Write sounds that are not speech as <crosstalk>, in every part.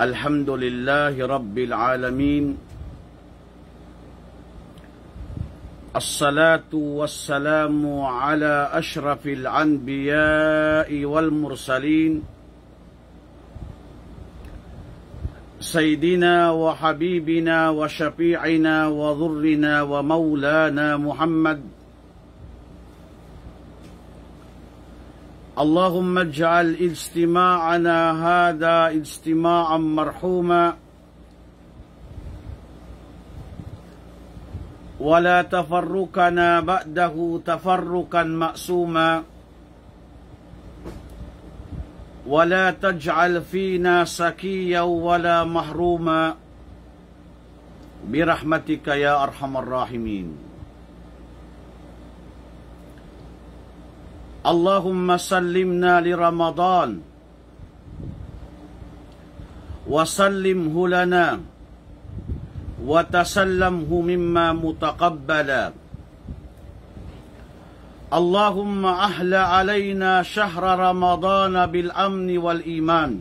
الحمد لله رب العالمين الصلاة والسلام على أشرف الأنبياء والمرسلين سيدنا وحبيبنا وشفيعنا وضرنا ومولانا محمد اللهم اجعل اجتماعنا هذا اجتماعا مرحوما ولا تفرقنا بعده تفرقا مأسوما ولا تجعل فينا سكيا ولا محروما برحمتك يا أرحم الراحمين اللهم سلمنا لرمضان وسلمه لنا وتسلمه مما متقبلا اللهم أهل علينا شهر رمضان بالأمن والإيمان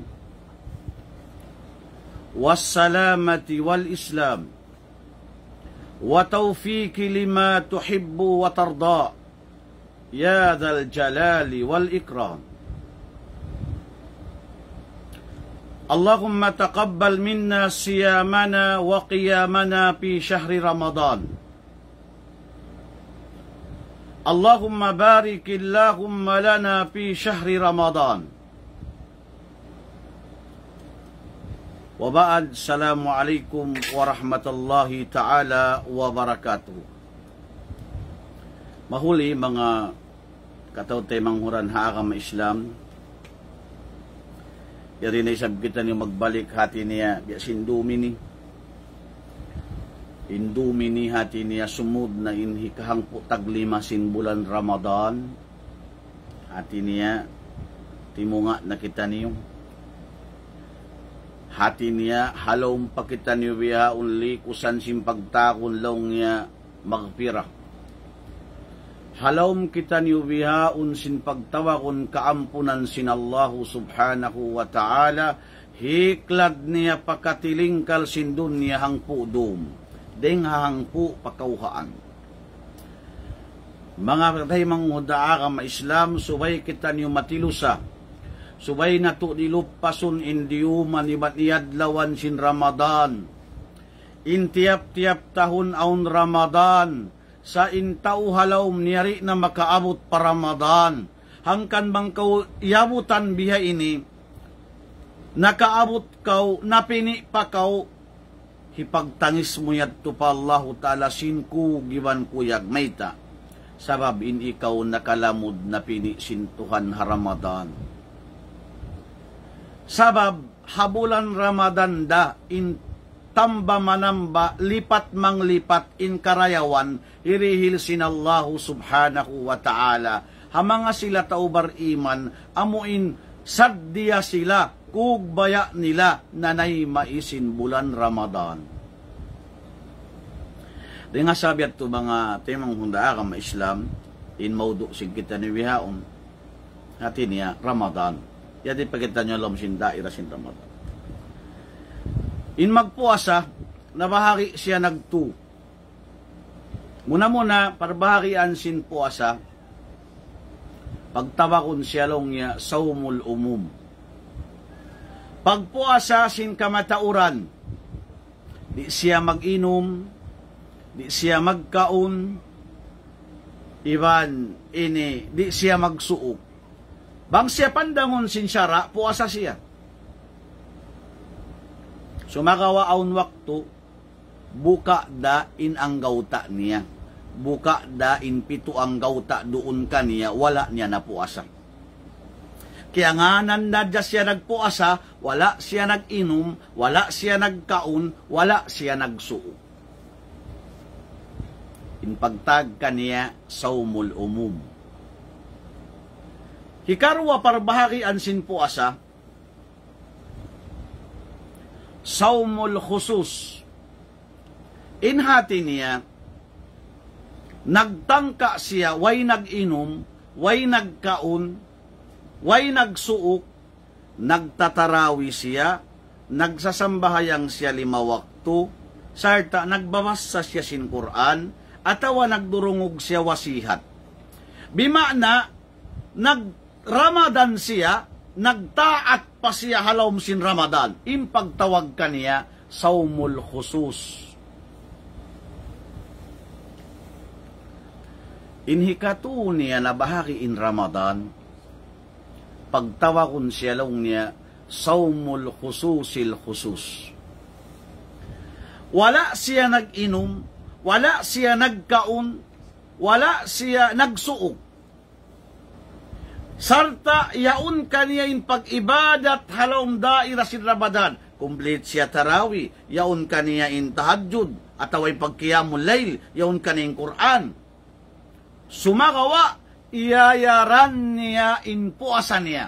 والسلامة والإسلام وتوفيق لما تحب وترضى يا ذا الجلال والإكرام اللهم تقبل منا صيامنا وقيامنا في شهر رمضان اللهم بارك اللهم لنا في شهر رمضان وبعد السلام عليكم ورحمة الله تعالى وبركاته Mahuli mga katawte manghuran haagam Islam Yari na isab kita ni magbalik hati niya Biasin dumi ni Indumini hati niya sumud na inhikahang putag lima sin bulan Ramadan. Hati niya, timunga na kita niyo. Hati niya, halong pakita niyo biya unli kusan sin pagtakon long niya magpira. Halom kita niyo biha unsin pagtawa kaampunan sin Allahu subhanahu wa ta'ala hiklad niya pakatilingkal sin dunya hang pudum denghang hangku pakauhaan. Mga katay manghuda ka maislam subay kita niyo matilusa. Subay na to nilupasun indiyo manibat lawan sin Ramadan. Intiap-tiap tahon aun Ramadan sa intau halaw niyari na makaabot pa Ramadan. Hangkan bang kau iabutan biha ini, nakaabot kau, napini pa kau, hipagtangis mo to pa Allah Ta'ala sinku giwan kuyag mayta sabab in ikaw nakalamod na pini sintuhan Ramadan sabab habulan Ramadan da in tamba manamba lipat mang lipat in karayawan irihil sin sinallahu subhanahu wa ta'ala hamanga sila taubar iman amuin saddiya sila kug baya nila nanay maisin bulan Ramadan. Di nga sabi at to mga temang hundaa ah, ka ma-Islam, in maudu sing kita ni wihaon, hati niya Ramadan. Yati pagkita niyo alam sin daira sin Ramadan. In magpuasa, nabahari siya nagtu. Muna-muna, parbaharian sin puasa, pagtabakon siya long niya saumul umum Pagpuasa sin kamatauran, di siya mag-inom, di siya magkaon, iban ini, di siya magsuok. Bang siya pandangon sin syara, puasa siya. Sumagawa aun wakto buka da in ang gauta niya. Buka da in pito ang gauta doon kaniya, wala niya napuasa. Kaya nga nandadya siya nagpuasa, wala siya naginom, wala siya nagkaon, wala siya nagsuo. Inpagtag kaniya sa umul umum. Hikarwa parbahaki ansin puasa, saumul khusus. Inhati niya, nagtangka siya, way naginom, way nagkaon, Way nagsuok, nagtatarawi siya, nagsasambahayang siya lima waktu, sarta nagbamasa siya sin Quran, atawa nagdurungog siya wasihat. Bimana, nagramadan siya, nagtaat pa siya halawm sin Ramadan. Impagtawag kaniya, saumul khusus. Inhikatuon niya na bahagi in Ramadan, pagtawa kun siya long niya saumul khususil khusus wala siya nag-inom wala siya nagkaon wala siya nagsuog. sarta yaon kaniya in pag-ibadat halom daira si Ramadan complete siya tarawi yaon kaniya in tahajjud ataway pagkiyamul layl yaon kaniya in Quran sumagawa iyayaran niya in puasan niya.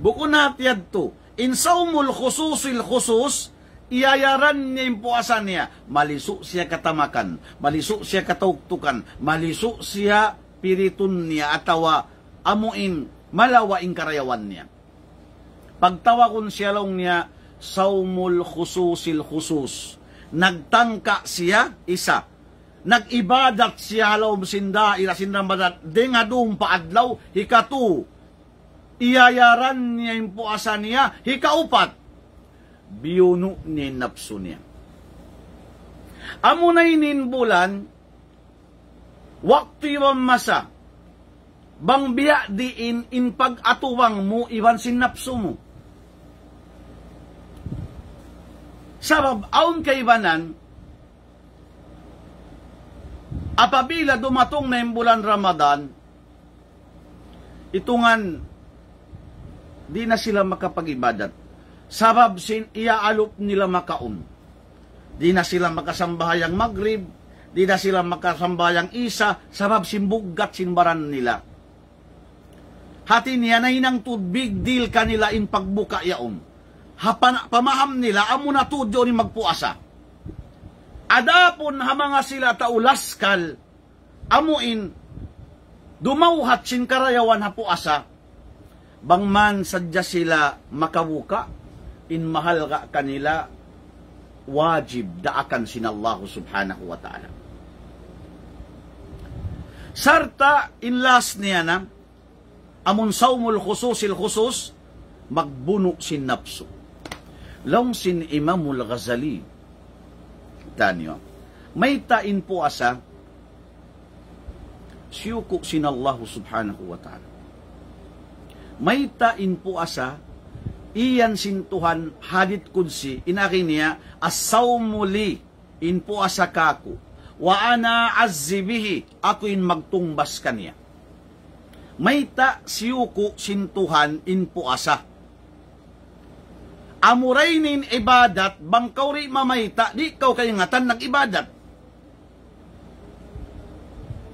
Bukunat yadto, in saumul khususil khusus, iyayaran niya yung puasan niya. Malisu siya katamakan, malisu siya katuktukan, malisu siya piritun niya atawa amuin malawaing karayawan niya. Pagtawa kun siya long niya, saumul khususil khusus. Nagtangka siya isa nagibadat siya halom sinda ilasin ramadat dengadum paadlaw hikatu iyayaran niya yung puasan niya hikaupat biyuno ni napso niya amo na bulan waktu ibang masa bang biya diin in pag-atuwang mo iban sinapso mo sabab aun kay banan apabila dumatong na yung bulan Ramadan, itungan di na sila makapag-ibadat. Sabab sin iaalop nila makaon. Di na sila makasambahayang Maghrib, di na sila makasambahayang isa, sabab simbugat sinbaran nila. Hati niya na hinang to big deal kanila in pagbuka yaon. Hapan, pamaham nila, amo na to ni magpuasa Adapon ha mga sila taulaskal, amuin, dumawhat sin karayawan ha asa bangman sadya sila makawuka, in mahal ka kanila, wajib daakan sinallahu subhanahu wa ta'ala. Sarta in last niya na, amun saumul khususil khusus, magbuno sin napso. Long sin Imamul Ghazali, tanyo. May tain po asa, siyuko sinallahu subhanahu wa ta'ala. May tain po asa, iyan sintuhan hadit kunsi, inakin niya, asawmuli, in po asa kaku, wa ana azzibihi, ako in magtumbas kaniya. May ta siyuko sintuhan in po asa amurainin ibadat, bangkaw rin mamayta, di kaw kayangatan ng ibadat.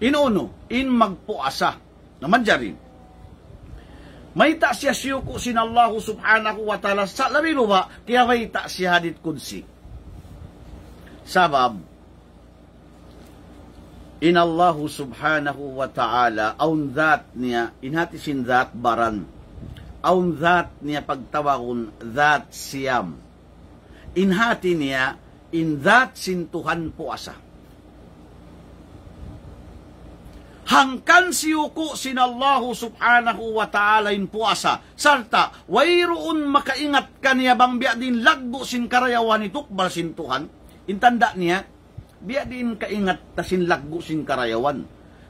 Inuno, in magpuasa. Naman dyan rin. May ta siya siyuko sinallahu subhanahu wa ta'ala sa labilo ba, kaya may ta siya hadit kunsi. Sabab, in Allahu subhanahu wa ta'ala, aun that niya, sin that baran aun that niya pagtawakon that siyam. Inhati niya, in that sintuhan po asa. Hangkan siyuko sinallahu subhanahu wa ta'ala in po asa. Salta, wayroon makaingat niya bang biya din lagbo sin karayawan ni tukbal sintuhan. Intanda niya, biya din kaingat ta sin lagbo sin karayawan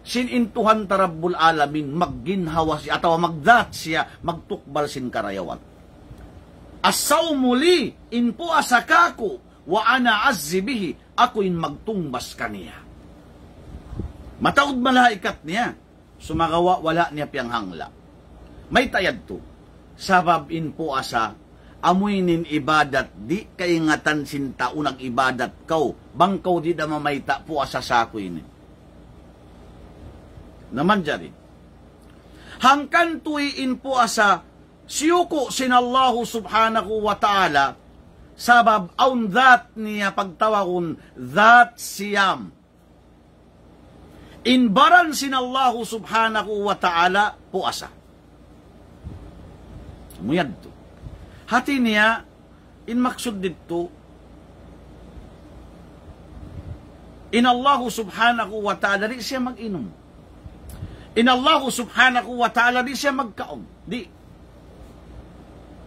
sinintuhan tarabbul alamin magginhawa siya atawa magdat siya magtukbal sin karayawan asaw muli po asakako wa ana azzibihi ako in magtungbas kaniya mataud malaikat niya sumagawa wala niya piyang hangla may tayad to sabab po asa amoy nin ibadat di kaingatan sin taunag ibadat kaw bangkaw di da mamayta po asa sakoy ni naman jari. Hangkan tuiin po asa siyuko sinallahu subhanahu wa ta'ala sabab on that niya pagtawakon that siyam. Inbaran sinallahu subhanahu wa ta'ala po asa. Muyad to. Hati niya, in maksud dito, in Allahu subhanahu wa ta'ala, di siya mag-inom In Allahu subhanahu wa ta'ala di siya magkaog. Di.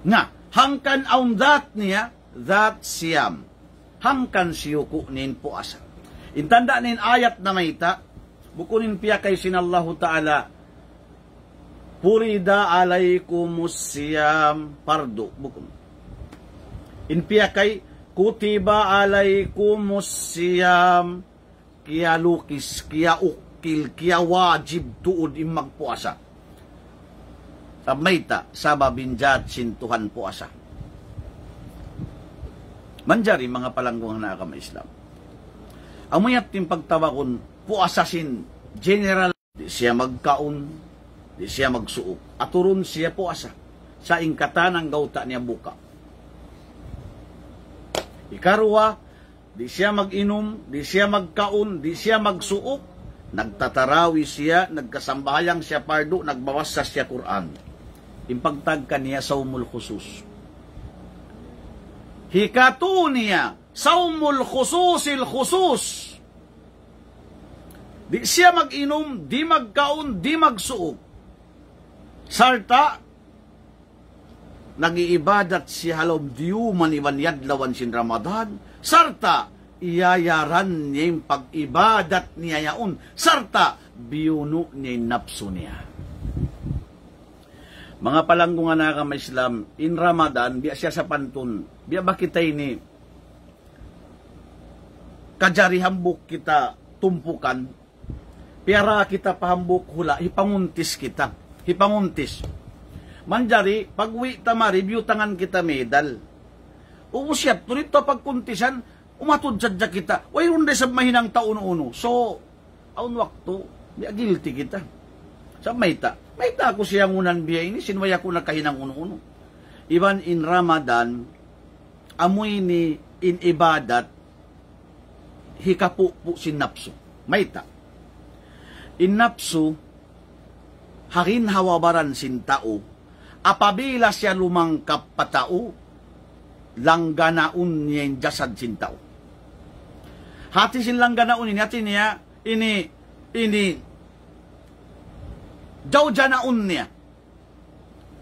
Nga, hangkan ang that niya, that siyam. Hangkan siyuko nin po asa. Intanda nin ayat na mayta, bukunin piya kay sinallahu ta'ala, Purida alaikumus siyam pardo. Bukun. In Inpiya kay, Kutiba alaikumus siyam kialukis kiauk apil kiawa jib tuod imag puasa. Sa mayta, saba binjat sintuhan puasa. Manjari mga palangguang na akam Islam. Amayat ting pagtawakon, puasa sin general, di siya magkaon, di siya magsuok. Aturon siya puasa sa ingkatanang gauta niya buka. Ikarwa, di siya mag-inom, di siya magkaon, di siya magsuok, Nagtatarawi siya, nagkasambahayang siya pardo, nagbawas sa siya Quran. Impagtag kaniya saumul khusus. Hikato niya, saumul khususil khusus. Di siya mag-inom, di magkaon, di magsuog. Sarta, nagiibadat si halom diuman iwan yadlawan sin Ramadan. Sarta, iyayaran niya pag-ibadat niya yaon, sarta biyuno niya napso niya. Mga palanggungan na kami Islam, in Ramadan, biya siya sa pantun, biya ba kita ini, kajarihambok kita tumpukan, piyara kita pahambuk hula, hipanguntis kita, hipanguntis. Manjari, pagwi ta ma-review tangan kita medal. Uusiyap, tulito pagkuntisan, umatod sadya kita. Way unday sa mahinang taon uno. So, aun wakto, di guilty kita. Sa mayta. Mayta ako siya ngunan biya ini, sinway ako nakahinang uno-uno. Iban in Ramadan, amoy ni in ibadat, hikapu po si napso. Mayta. In napso, harin hawabaran sin tao, apabila siya lumangkap patao, langganaon niya yung jasad sin tao. Hati sinlang ganaon ini hati ini ini jauja na niya.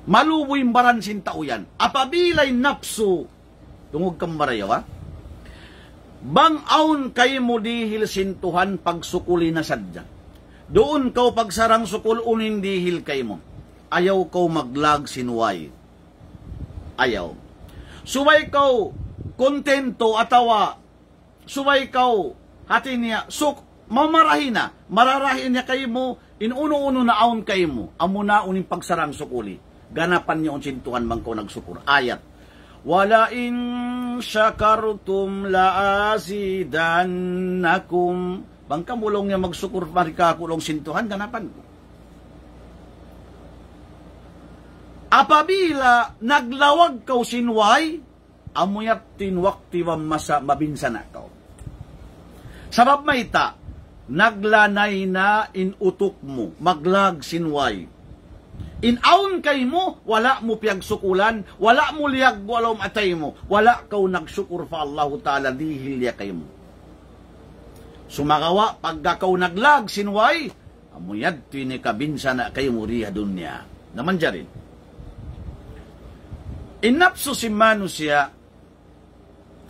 Maluboy baran sin tauyan. Apabilay napso tungog kang barayaw ha. Bangaon kay mo dihil sintuhan pagsukuli na sadya. Doon kau pagsarang sukul unin dihil kay mo. Ayaw kau maglag sinuway. Ayaw. Subay kau kontento atawa sumay ikaw, hati niya, suk, mamarahin na, mararahin niya kayo mo, inuuno-uno na aon kayo mo, amuna uning pagsarang sukuli. Ganapan niya ang sintuhan man ko nagsukur. Ayat. Wala in syakartum azidannakum Bangka mulong niya magsukur marika kulong sintuhan, ganapan ko. Apabila naglawag kau sinway, amuyat tinwakti masa mabinsan ako. Sabab maita, naglanay na inutok mo, maglag sinway. Inaon kay mo, wala mo piyag sukulan, wala mo liag walom atay mo, wala kau nagsukur fa Allah Ta'ala, dihilya kay mo. Sumagawa, pagka kau naglag sinway, amuyad tinikabinsa na kay mo riya dunya. Naman dya rin. Inapso si Manu siya,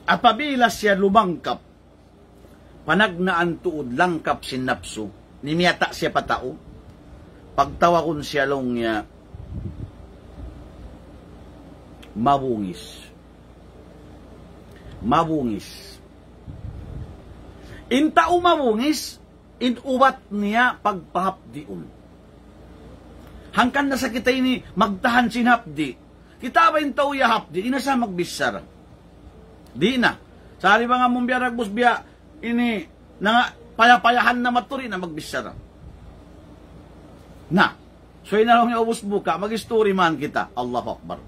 Apabila siya lumangkap, panagnaan tuod langkap sinapso, nimiyata siya patao, pagtawa kun siya long niya, mabungis. Mabungis. Intao mabungis, inubat niya pagpahapdiun. Hangkan na sa kita ini magtahan sinapdi, Kita ba yung tao yahapdi, ina siya magbisar. Di na. Sari ba nga mong biyarag busbiya, ini, na payapayahan na maturi na magbisyara. Na. So inalong niya ubus buka, mag-story man kita. Allahu Akbar.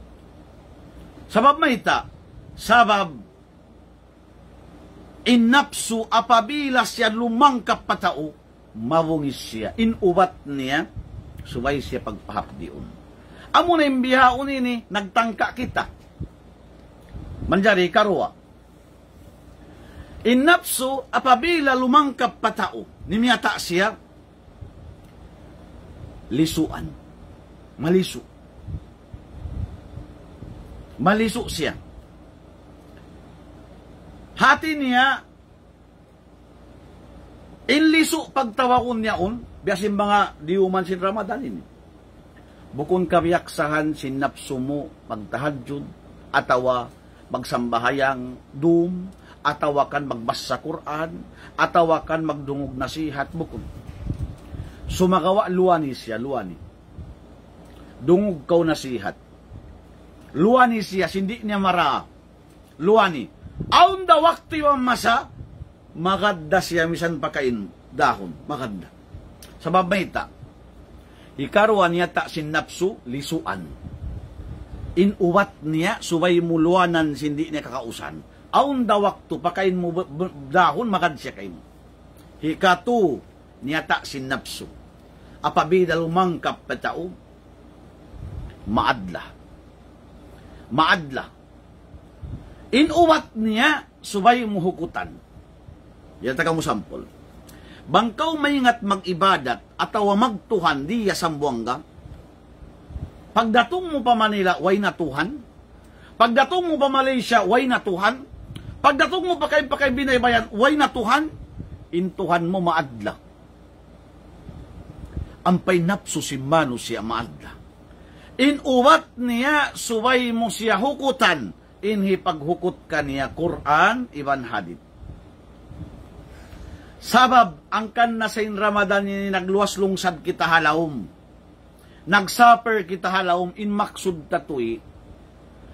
Sabab maita, sabab inapsu apabila siya lumangkap patao, mawungis siya, inubat niya, subay siya pahapdiun. Amo na imbihaon ini, nagtangka kita. Manjari karua. In nafsu, apabila lumangkap patao, nimiyata siya, lisuan. Malisu. Malisu siya. Hati niya, inlisu pagtawakon niya on, biasin mga diuman sin Ramadan ini. Bukon kabiyaksahan sin mo, pagtahadjud atawa magsambayang doom, atawakan magbasa Quran, atawakan magdungog nasihat bukod. Sumagawa luwani siya, luwani. Dungog kau nasihat. Luwani siya, hindi niya mara. Luwani. Aun da wakti wa masa, maganda siya misan pakain dahon. Maganda. Sa babayta, ikarwan niya ta sinapsu lisuan inuwat niya, subay muluanan sindi niya kakausan. Aun da waktu pakain mo dahon magad siya kayo. Hikatu niya ta sinapso. Apabida lumangkap patao. Maadla. Maadla. Inuwat niya, subay muhukutan. yata taka mo sample. Bangkaw maingat magibadat atawa magtuhan diya sambuangga Pagdatong mo pa Manila, way na tuhan. Pagdatong mo pa Malaysia, way na tuhan. Pagdatong mo pa kay pa kay Bayan, way na natuhan. Intuhan mo maadla. Ang painapso si Manu siya maadla. Inuwat niya suway mo siya hukutan. Inhi paghukot ka niya Quran, Iban Hadith. Sabab, ang kan na sa Ramadan ni nagluwas lungsad kita halawom Nagsuffer kita halaom in maksud tatui,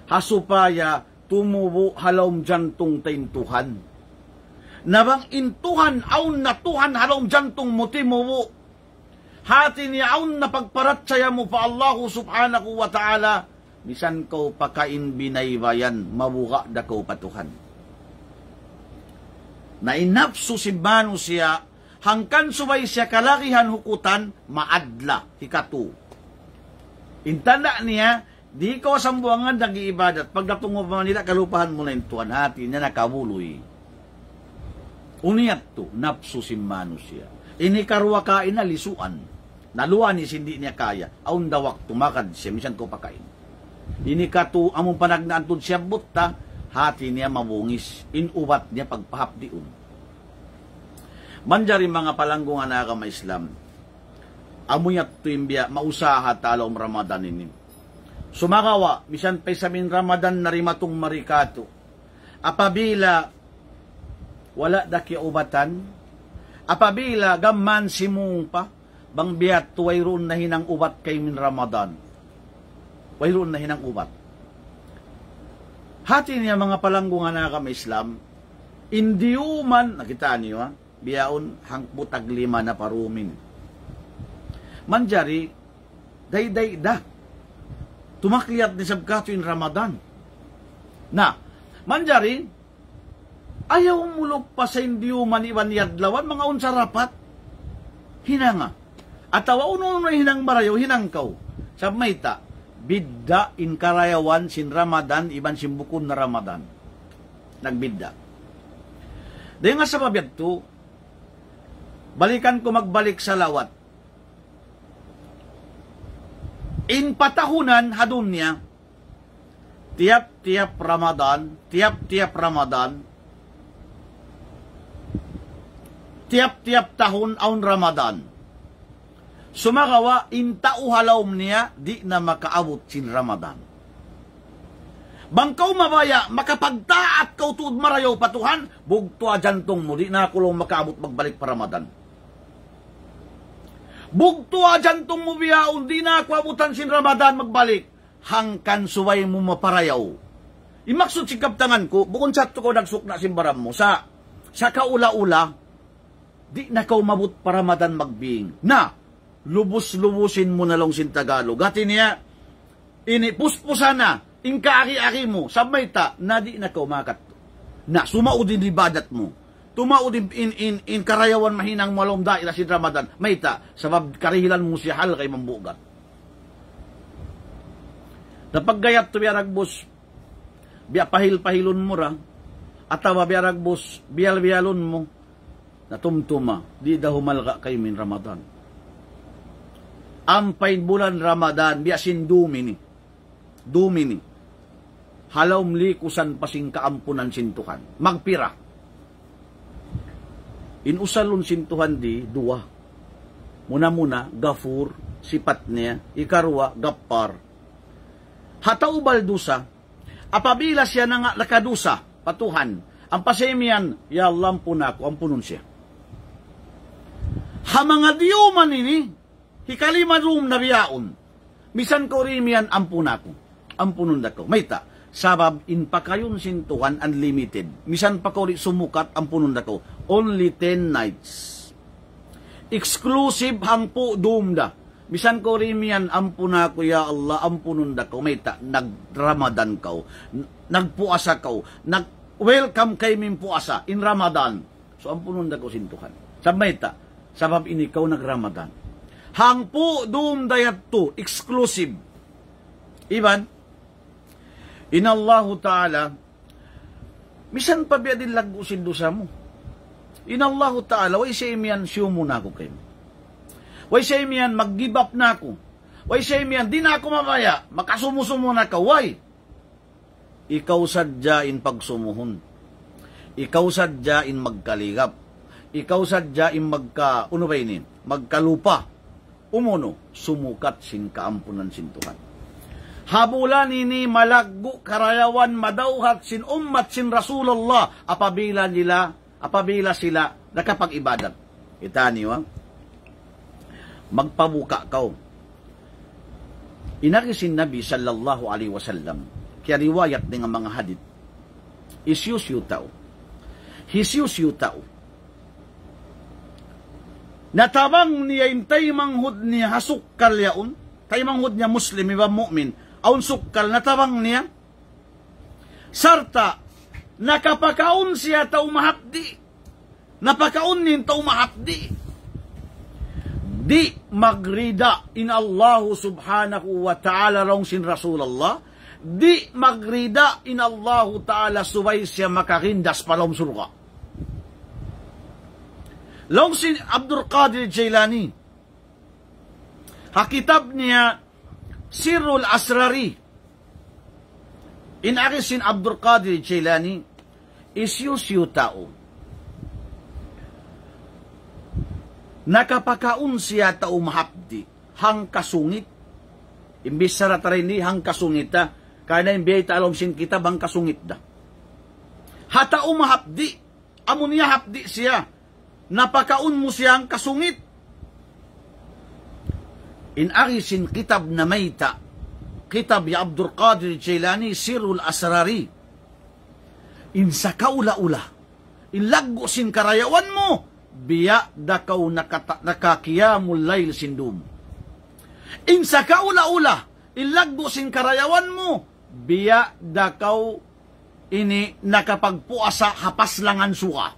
hasupaya tumubo halaom jantong taintuhan. Nabang intuhan aun Tuhan halaom jantong mutimubo, hati ni aun na pagparatsaya mo pa Allah subhanahu wa ta'ala, misan ko pakain binaybayan, mabuka da ko patuhan. Na inapso si Banu siya, hangkan subay siya kalakihan hukutan, maadla, hikatu. Intanda niya, di ko sa buwangan nag-iibadat. Pag natungo pa nila, kalupahan mo na yung tuwan hati niya nakawuloy. Uniyak to, napsu si manusia. Inikarwa kain na lisuan. Naluwanis hindi niya kaya. Aun dawak tumakad siya, misan ko pakain. Inikatu among panagnaantod siya butta, hati niya mamungis. Inubat niya pagpahapdiun. Manjari mga palanggungan na ka Islam, amuyat tuimbia mausaha talom Ramadan ini. Sumagawa, bisan pay samin Ramadan na rimatong marikato. Apabila wala daki ubatan, apabila gamman si pa, bang biat tuway roon na hinang ubat kay min Ramadan. Way roon na hinang ubat. Hati niya mga palanggungan na kami Islam, indiuman, nakita niyo ha, biyaon hangputag lima na parumin manjari dayday da tumakliat ni sabkato in Ramadan na manjari ayaw mulog pa sa indiyo maniwan yadlawan mga unsa rapat hinanga at tawa uno hinang marayo hinangkaw sa mayta bidda in karayawan sin Ramadan iban simbukon na Ramadan nagbidda Dahil nga sa pabiyag to, balikan ko magbalik sa lawat In patahunan hadum niya, tiap-tiap Ramadan, tiap-tiap Ramadan, tiap-tiap tahun aun Ramadan. Sumagawa in tauhalawm niya di na makaabot sin Ramadan. Bangkaw mabaya, makapagtaat kautud marayaw patuhan, bugto adyantong mo, di na kulong makaabot magbalik pa Ramadan. Bugtua dyan tong mubiya, undi na kwabutan sin Ramadan magbalik. Hangkan suway mo maparayaw. Imaksud si kaptangan ko, bukon sa ko nagsuk na simbaram mo. Sa, sa kaula-ula, di na kau mabut para madan magbing. Na, lubos-lubusin mo na lang sin Tagalog. Gati niya, ini, puspusana, na, ingkaari-ari mo, sabay ta, na di na kau makat. Na, sumaudin di badat mo tumaudib in in in karayawan mahinang malumda ila si Ramadan maita, sabab karihilan mo si hal kay mambugan napaggayat to biarag bus biya pahil pahilon mo ra atawa biarag bus biyal biyalon mo natumtuma di da humalga kay min Ramadan ampay bulan Ramadan biya sin dumini dumini halawm likusan pasing kaampunan sintukan magpira in usalon sintuhan di dua muna-muna gafur sipat niya ikarwa gappar hataw baldusa apabila siya na nga lakadusa patuhan ang pasemian ya Allah po na ako ang punon siya ha mga diyo man ini hikalimadum na biyaon misan ko rimian ang ampunon ang punon dako may Sabab, in pa kayon sintuhan unlimited. Misan pa ko sumukat ang pununda ko. Only 10 nights. Exclusive hampo dumda. Misan ko rin yan, na ko ya Allah, ampununda ko. May ta, nagramadan ka. Nagpuasa ka. Nag-welcome kay min puasa in Ramadan. So, ampununda ko sintuhan. Sabay ta, sabab inikaw nagramadan. Hangpo dayat to, exclusive. Iban, Inallahu ta'ala, misan pa biya din lagusin do sa mo. Inallahu ta'ala, way sa imian siyumo na ako kayo. Way sa imian mag-give up na ako. Way sa imian, di na ako mamaya, makasumusumo na ka. Why? Ikaw sadyain pagsumuhon. Ikaw sadyain magkaligap. Ikaw sadyain magka, ano ba ini? Magkalupa. Umono, sumukat sin kaampunan sin Tuhan habulan ini malaggo karayawan madawhat sin ummat sin Rasulullah apabila nila apabila sila nakapag-ibadat. Kita niyo ah. Magpabuka kao. Inakisin Nabi sallallahu alaihi wasallam kaya riwayat ng mga hadith isyus yutaw. Hisyus yutaw. Natabang niya intay manghud niya hasuk kalyaon, tay manghud niya muslim iba mu'min, aun sukal natabang niya. Sarta, nakapakaon siya ta umahapdi. Napakaon nin ta umahapdi. Di magrida in Allahu subhanahu wa ta'ala rong sin Rasulullah. Di magrida in Allahu ta'ala subay siya makakindas palom surga. Long sin Abdul Qadir Jailani. Hakitab niya Sirul Asrari in Akisin Abdul Qadir Jailani is yung tao. Nakapakaun siya tao mahapdi hang kasungit imbis sa ratarini hang kasungita kaya imbiyay talong sin kita bang kasungit da hata umahapdi amun niya hapdi siya napakaun mo siyang kasungit in أغيسن kitab نميتا كتاب يا عبد القادر الجيلاني سر الأسراري إن سكاولا أولا إن لغو سن كرايوان مو biya dakaw nakata, nakakiyamul lail sindum. In sa kaula-ula, ilagbo sin karayawan mo, biya dakaw ini nakapagpuasa hapas langan suka.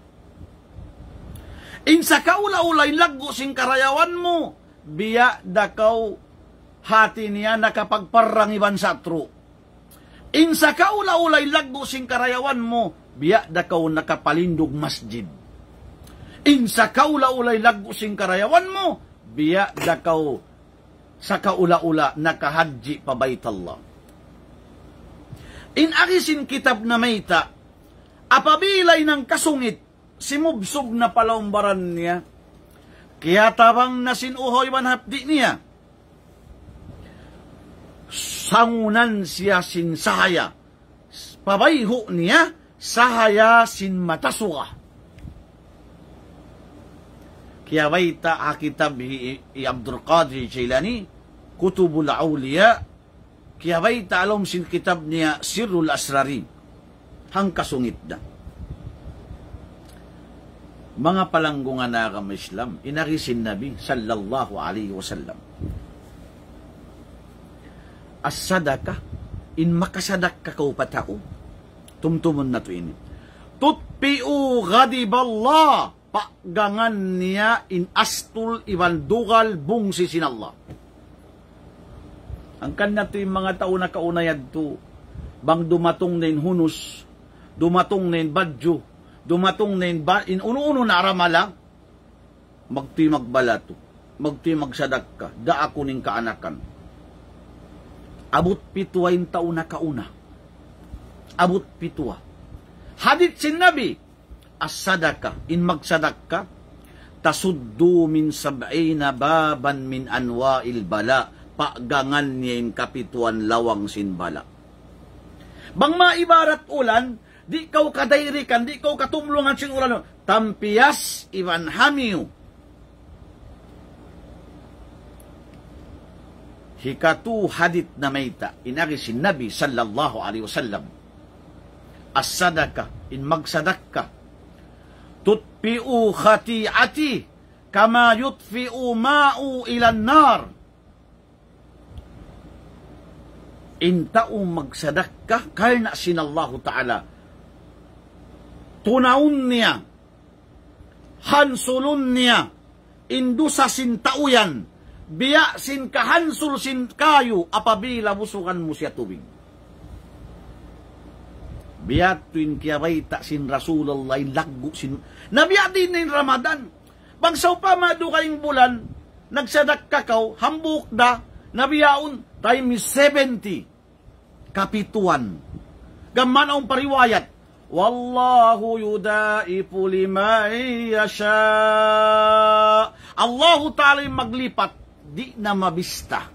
In sa kaula-ula, ilagbo sin karayawan mo, biya dakaw hati niya nakapagparangiban sa tru. Insa ka ula-ulay laggo sing karayawan mo, biya dakaw nakapalindog masjid. Insa ka ula-ulay laggo sing karayawan mo, biya dakaw sa kaula-ula nakahadji pa In Inakisin kitab na maita, apabilay ng kasungit, simubsob na palombaran niya, kaya tabang nasinuhoy man hapdi niya. Sangunan siya sahaya. Pabayho niya sahaya sin matasuka. Kaya may ta akitab i-Abdul Qadir Jailani, Kutubul Aulia, kaya may ta alam sin kitab niya Sirul Asrari. Hangkasungit na mga palanggungan na kami Islam, inarisin Nabi sallallahu alaihi wasallam. As-sadaka, in makasadak ka kaupatao, tumtumon na to ini. Tutpiu ghadiballah, pagangan niya in astul ibandugal bungsi sinallah. Ang kanya to yung mga tao na kaunayad to, bang dumatong na in hunus, dumatong na in badyo, dumatong na in, in uno-uno na aramala, magti magbalato, magti magsadak ka, da ako ning kaanakan. Abot pituwain taon na kauna. Abot pituwa. Hadit sinabi, asadaka, in magsadak ka, tasuddu min sab'ina baban min anwa'il bala, pagangan niya in kapituan lawang sinbala. Bang maibarat ulan, Di kau kadairikan, di kau katumlungan sing ulan. Tampias iban hamiu. Hikatu hadit na mayta. Inagi si Nabi sallallahu alaihi wasallam. As-sadaka, in magsadaka. Tutpiu khati'ati kama yutfi'u ma'u ilan nar. In taong magsadak ka, kaya na sinallahu ta'ala tunaunya, hansulunya, indusa sintauyan, biya sin kahansul sin kayo apabila musukan mo siya tubig. Biya tuin kaya baita sin Rasulullah laggo sin nabiya din ni Ramadan. Pagsaw pa madu kayong bulan, nagsadak kakaw, hambuk da, nabiyaon, time is 70. Kapituan. Gaman pariwayat, والله يدائف liman yasha. Allahu Ta'ala maglipat, di na mabista.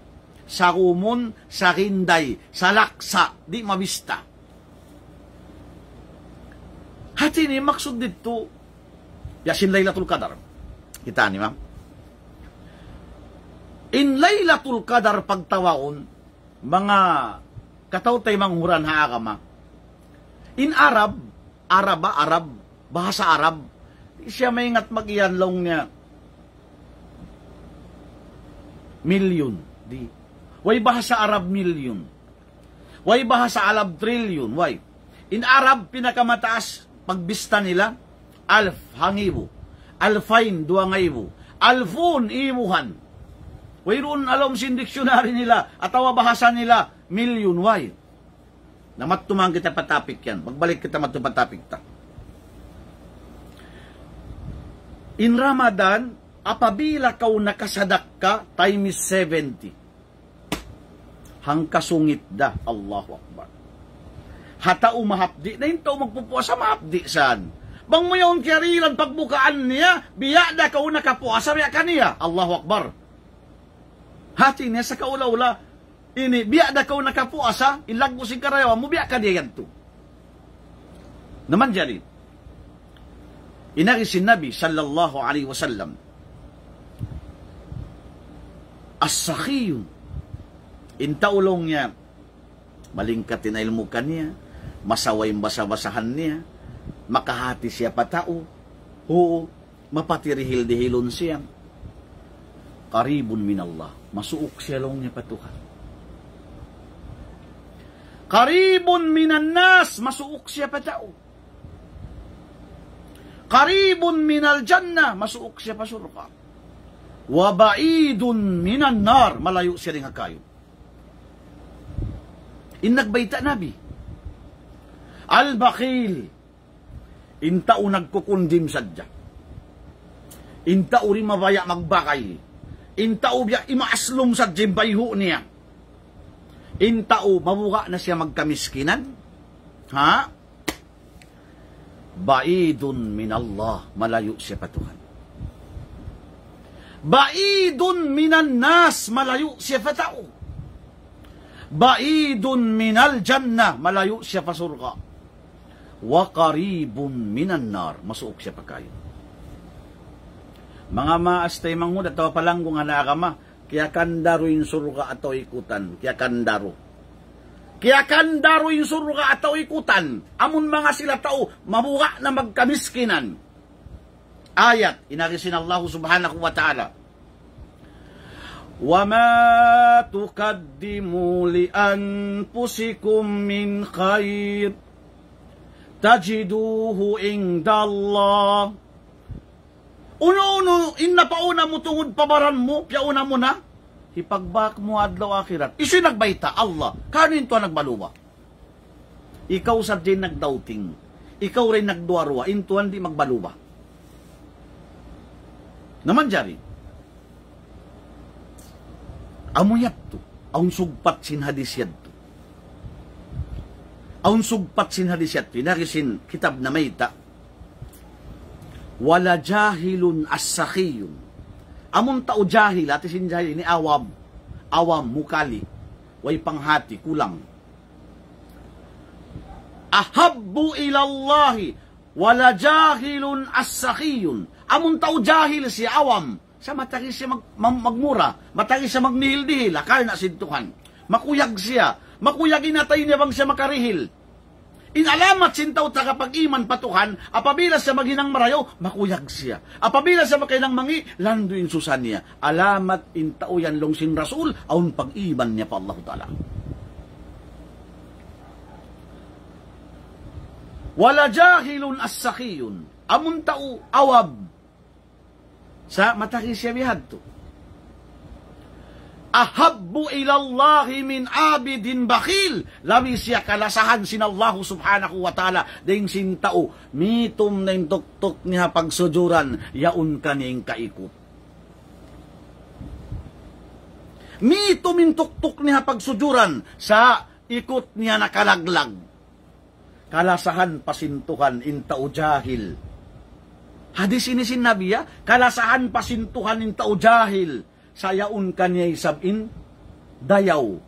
Sa rumon, sa rinday, sa laksa, di mabista. Hati ni maksud dito, yasin Laylatul Qadar. Kita ni ma'am. In Laylatul Qadar pagtawaon, mga kataw tay manghuran ha agama. In Arab, Araba, Arab, bahasa Arab. Siya may ngat long niya. Million. Di. Why bahasa Arab million? Why bahasa Arab trillion? Why? In Arab, pinakamataas pagbista nila, alf, hangibu. Alfain, duangaibo. Alfun, imuhan. Wayroon alam sin dictionary nila, atawa bahasa nila, million. Why? na Namattumaan kita topic yan. Magbalik kita topic ta. In Ramadan, apabila kau nakasadak ka, time is 70. Hangkasungit da, Allahu Akbar. Hata mahapdi, na hinto magpupuasa mahapdi saan. Bang mo yung kirilan pagbukaan niya, biya da kau nakapuasa biya kaniya. Allahu Akbar. Hati niya sa kaula ini biya da kau nakapuasa ilagbo si karayawa mo biya ka diyan to naman jali inagi si Nabi sallallahu alaihi wasallam as-sakhiyu intaulong niya malingkat na ilmu masaway basa-basahan niya makahati siya patao oo mapatirihil dihilon siya karibun minallah masuok siya long niya patuhan Karibon minan nas, masuok siya pa tao. Karibon minal janna, masuok siya pa surka. Wabaidun minan nar, malayo siya rin kayo. In nagbaita nabi. Al-bakil, intao nagkukundim sadya. Intao rin mabaya magbakay. Intao biya imaaslom sadya bayho niya intao mabuka na siya magkamiskinan ha baidun min Allah malayo siya pa Tuhan baidun minan nas malayo siya pa tao baidun minal jannah malayo siya pa surga wa qaribun minan nar masuok siya pa kayo mga maastay manghuda tawa palang kung hanaga ma kaya kandaro yung suru ka ato ikutan. Kaya kandaro. Kaya kandaro yung suru ka ato ikutan. Amun mga sila tao, mabuka na magkamiskinan. Ayat, inarisin Allah subhanahu wa ta'ala. وما تقدموا لأنفسكم من خير تجدوه عند الله Uno-uno, inapauna mo tungod pabaran mo, piyauna mo na, hipagbak mo adlaw akhirat. Isu nagbaita, Allah, kanin to nagbaluwa. Ikaw sa din nagdauting, ikaw rin nagduwarwa, intuan di magbaluwa. Naman jari, amuyap to, aun sugpat sin sinhadisyad to. Aun sugpat sin sinhadisyad, pinakisin kitab na may wala jahilun asakiyun. Amun tao jahil, ati sin jahil, ini awam. Awam, mukali. Way panghati, kulang. Ahabbu ilallahi, wala jahilun asakiyun. Amun tao jahil si awam. Sa matagi siya mag, mag, magmura, matagi siya magnihil-dihil, akala na sintuhan. Makuyag siya, makuyag inatay niya bang siya makarihil. Inalamat sintaw tagapag-iman patuhan, apabila sa maginang marayo, makuyag siya. Apabila sa makainang mangi, landuin susan niya. Alamat in tauyan long sin rasul, aun pag-iman niya pa Allah Ta'ala. Wala jahilun as-sakiyun, amun tao awab, sa mataki siya bihad to ahabbu ilallahi min abidin bakil lami siya kalasahan sinallahu subhanahu wa ta'ala ding sintao mitum na tuktok niya pagsujuran yaun kaning kaikup mitum tuktok niya pagsujuran sa ikot niya nakalaglag kalasahan pasintuhan intao jahil hadis ini sin nabiya kalasahan pasintuhan intao jahil sayaon kanyay sabin, dayaw,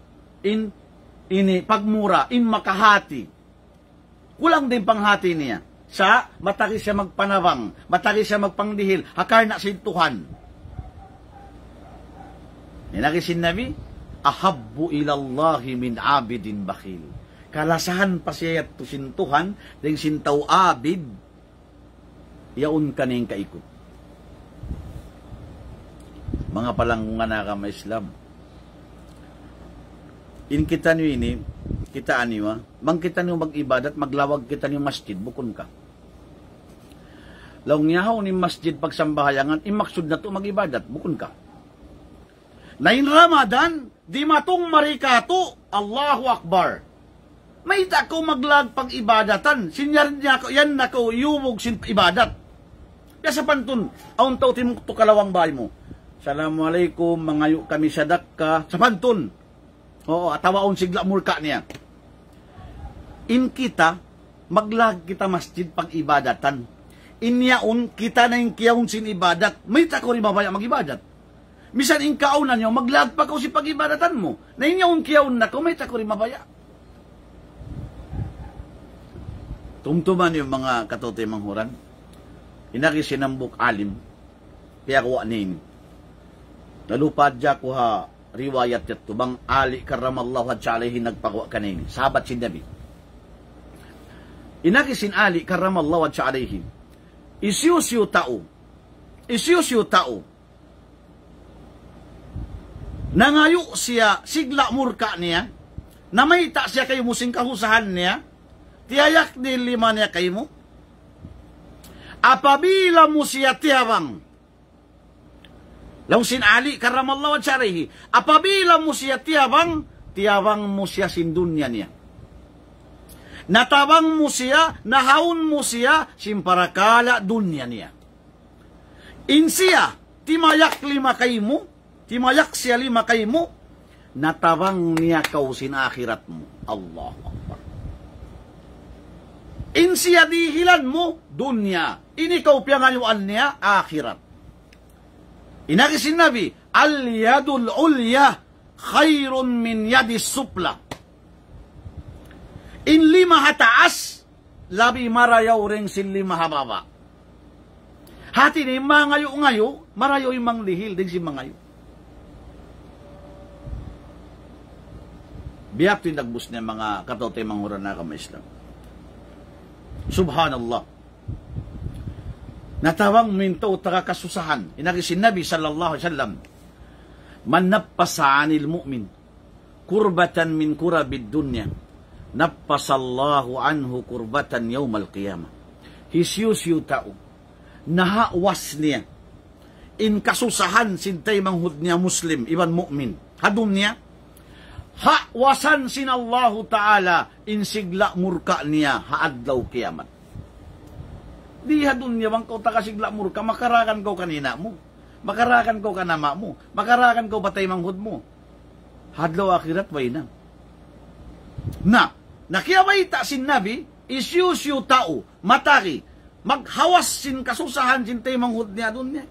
in, ini, pagmura, in makahati. Kulang din panghati niya. Sa, matagi siya magpanawang, matagi siya magpangdihil, hakar na sintuhan. Ninagisin nabi, ahabbu ilallahi min abidin bakil. Kalasahan pa siya at sintuhan, ding sintaw abid, yaon kaning kaikot mga palanggungan na ka Islam. In kita niyo ini, kita niyo ha, mang niyo mag-ibadat, maglawag kita niyo masjid, bukon ka. Laong niyahaw ni masjid pagsambahayangan, imaksud eh, na to mag-ibadat, bukon ka. Na in Ramadan, di matong marikato, Allahu Akbar. May tako maglag pag-ibadatan, sinyar niya ko, yan na ko, yumog sin ibadat. Kaya sa pantun, auntaw timukto kalawang bahay mo, Assalamualaikum, mangayo kami sa Dakka, sa Pantun. Oo, atawaon sigla murka niya. In kita, maglag kita masjid pag ibadatan. Inyaon kita na yung kiyaon sin ibadat. May tako rin mabaya magibadat. ibadat Misan in kaunan nyo, maglag pa ko si pagibadatan mo. Na inyaon kiyaon na ko, may tako rin mabaya. Tumtuman yung mga katotoy manghuran. Inaki sinambok alim. Kaya kuwa lalu padya kuha riwayat yatto bang ali karramallahu wajhalihi nagpakwa kanini sahabat si nabi Inakisin sin ali karramallahu wajhalihi isiyo-siyo tao isiyo-siyo tao nangayo siya sigla murka niya tak siya kayo musing kahusahan niya tiayak ni lima niya kayo mo apabila mo siya tiyabang Laung sinali karamallahu carihi. Apabila mo siya tiyabang, tiyabang mo siya sindunya niya. Natabang mo siya, nahaon mo siya, simparakala dunya niya. Insiya, timayak lima kay mo, timayak siya lima kay mo, natabang niya kau sin akhirat mo. Allah Akbar. Insiya dihilan mo, dunya. kau piyangan niya, akhirat. Inagi sinabi, al yadul ulya khairun min yadis supla. In lima hataas, labi marayaw ring sin lima hababa. Hati ni mangayo ngayo, marayaw imang lihil ding si mangayo. Biyak to nagbus niya mga katote manghura na kama Islam. Subhanallah natawang minto utara kasusahan. Inagi si Nabi sallallahu alaihi wasallam, man nappasa anil mu'min kurbatan min kurabid dunya, nappasallahu anhu kurbatan yawmal qiyamah. Hisyusyu tao, nahawas niya, in kasusahan sintay manghud niya Muslim, iban mu'min. Hadum niya, hawasan sin Allah Ta'ala, insigla murka niya, haadlaw kiyamat. Diha dunya bang ko kasigla mo ka, makarakan ko kanina mo. Makarakan ko kanama mo. Makarakan ko batay manghud mo. Hadlaw akirat way na. Na, sin nabi isyu syu tao, matari maghawas sin kasusahan sin tay manghud niya dunya.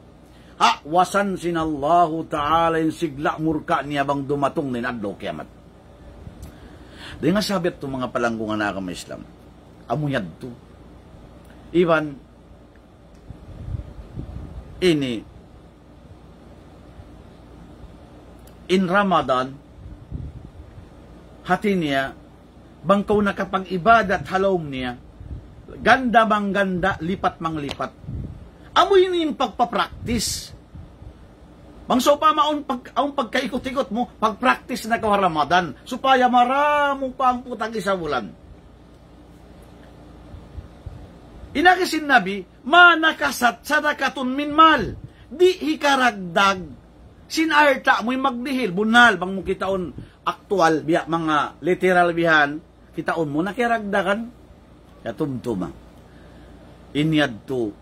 Ha, wasan sin Allahu Ta'ala in sigla murka niya bang dumatong din adlaw kiamat. Di nga sabi ito mga palanggungan na kami Islam, amuyad to even ini in Ramadan hati niya bangkaw na kapag ibadat halong niya ganda mang ganda lipat mang lipat amo yun yung pagpapractice Mang so pa maon pag ang pagkaikot-ikot mo, pagpractice na ka Ramadan, supaya maramong pa ang putang isa bulan. Inakisin Nabi, ma nakasat sadakatun min mal, di hikaragdag, sinarta mo'y magdihil, bunal, bang mo kitaon aktual, biya, mga literal bihan, kitaon mo nakiragdagan, katumtuma. Inyad to,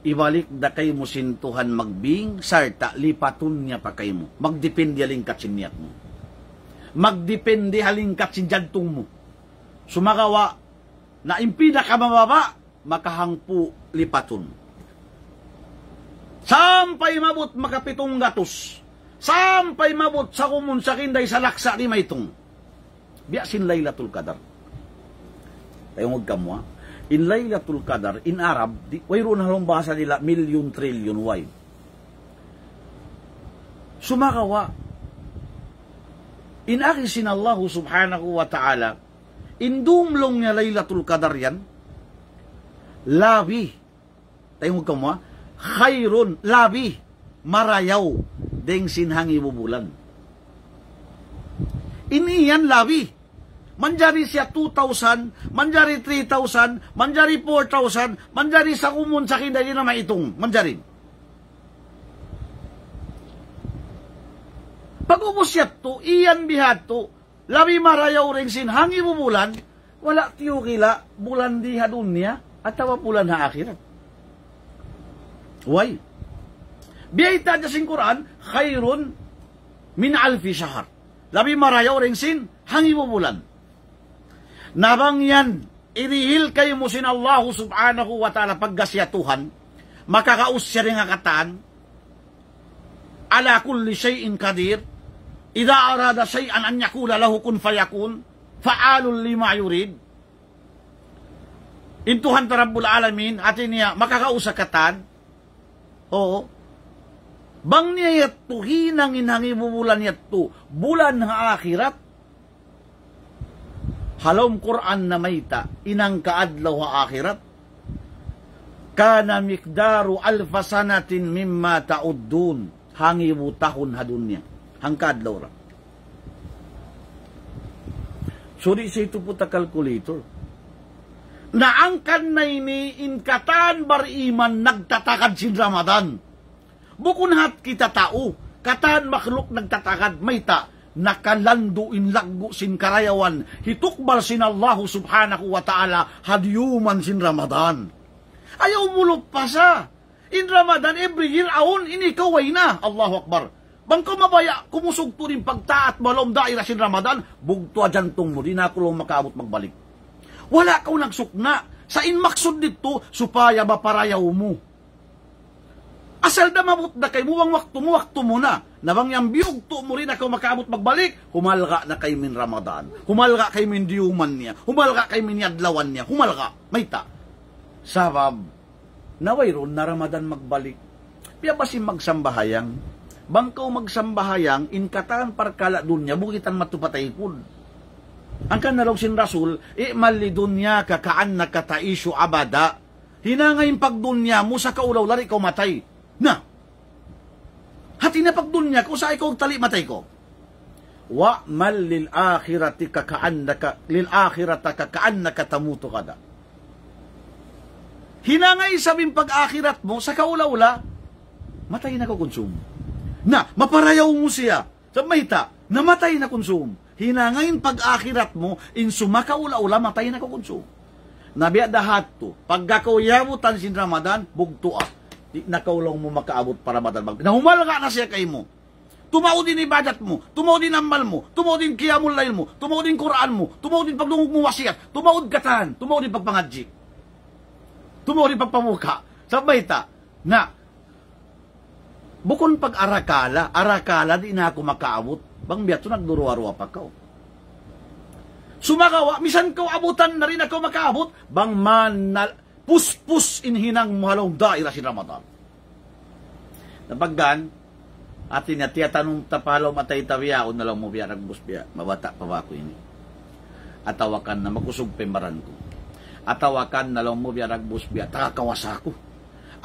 ibalik da kay mo sintuhan magbing, sarta, lipatun niya pa kay mo. Magdipindi haling katsinyat mo. Magdipindi haling katsinjantong mo. Sumagawa, na impida ka mababa, makahangpu lipaton. Sampay mabot makapitong gatos. Sampay mabot sa kumun sa kinday sa laksa ni maitong. Biasin laylatul Qadar. Tayong huwag kamwa. In laylatul Qadar, in Arab, di, wayro na basa nila, million trillion wide. Sumakawa. Inakisin Allah subhanahu wa ta'ala, indumlong niya laylatul Qadar yan, labi tayong huwag mo ah. khairun labi marayaw deng sinhang ibubulan iniyan labi manjari siya 2,000, manjari 3,000, manjari 4,000, manjari sa kumun sa kinali na maitong, manjari. Pag ubos siya to, iyan bihat to, labi marayaw ring sin, hangi wala tiyo kila, bulan di hadunya, at tawapulan na akhirat. Why? Biyaita niya sing Quran, khairun min alfi syahar. Labi maraya orang sin, hangi bulan. Nabang yan, irihil kayo mo sin Allah subhanahu wa ta'ala paggasya Tuhan, makakaus siya rin kataan, ala kulli shay'in kadir, idha arada shay'an an yakula lahu kun fayakun, fa'alul lima yurid, Intuhan ta Rabbul Alamin, atin niya, makakausakatan. Oo. Bang niya yattu, hinang inhangi bulan yattu, bulan ha akhirat. Halom Quran na maita inang kaadlaw ha akhirat. Kana mikdaru alfasanatin mimma tauddun, hangi butahon ha dunya. Hangkadlaw ra. Suri sa ito po ta calculator na ang kanay ni inkatan bariman nagtatakad sin Ramadan. Bukunhat kita tao, katan makluk nagtatakad mayta, in laggo sin karayawan, hitukbal sin Allah subhanahu wa ta'ala, hadyuman sin Ramadan. Ayaw mulot pa sa. In Ramadan, every year, aon, inikaway na. Allahu Akbar. Bangko mabaya, kumusog to rin pagtaat malom daira sin Ramadan, bugto adyan tong mo, di na makaabot magbalik. Wala ka nagsukna. Sa inmaksud dito, supaya ba parayaw mo? Asal na mabot na kay muwang wakto mo, wakto mo na. Nabang yang biyog to mo rin ako makaabot magbalik, humalga na kay min Ramadan. Humalga kay min diuman niya. Humalga kay min yadlawan niya. Humalga. May ta. Sabab, nawayron na Ramadan magbalik. Piya ba si magsambahayang? Bangkaw magsambahayang, inkataan parkala dun niya, bukitan matupatay kun. Ang kanalog sin Rasul, i'mal e, dunya ka kaan kataisyo abada. Hinangayin pagdunya mo sa kaulaw lari ko matay. Na! Hati na pagdunya ko sa ikaw tali matay ko. Wa mal lil akhirati ka kaannaka lil akhirata ka kaannaka tamuto kada. Hinangay sabing pag-akhirat mo sa kaulawla, matay na ko konsum. Na, maparayaw mo siya. Sa mahita, namatay na konsum Hina ngayon pag-akhirat mo, in sumakaula-ula, matay na kukunso. Nabiya dahat to. Pagkakauya mo tan sin Ramadan, bugtua. Ah. Di nakaulong mo makaabot para Ramadan. Nahumal ka na siya kay mo. Tumao din ibadat mo, tumao din amal mo, tumao din kiyamul lail mo, tumao din Quran mo, tumao din pagdungog mo wasiyat, tumaod katan, tumao din pagpangadji. Tumao din pagpamuka. Sabay ta, na, bukon pag arakala, arakala di na ako makaabot Bang biyato nagduruwa-ruwa pa ka. Oh. Sumagawa, misan ko abutan na rin ako makaabot. Bang manal, puspus inhinang muhalong daira si Ramadan. Napagdan, atin na tiyatanong tapalaw matay tawiya o nalang mo biya nagbusbiya. Mabata pa ba ako ini? Atawakan na magusog pembaran ko. Atawakan na lang mo biya nagbusbiya. Takakawasa ko.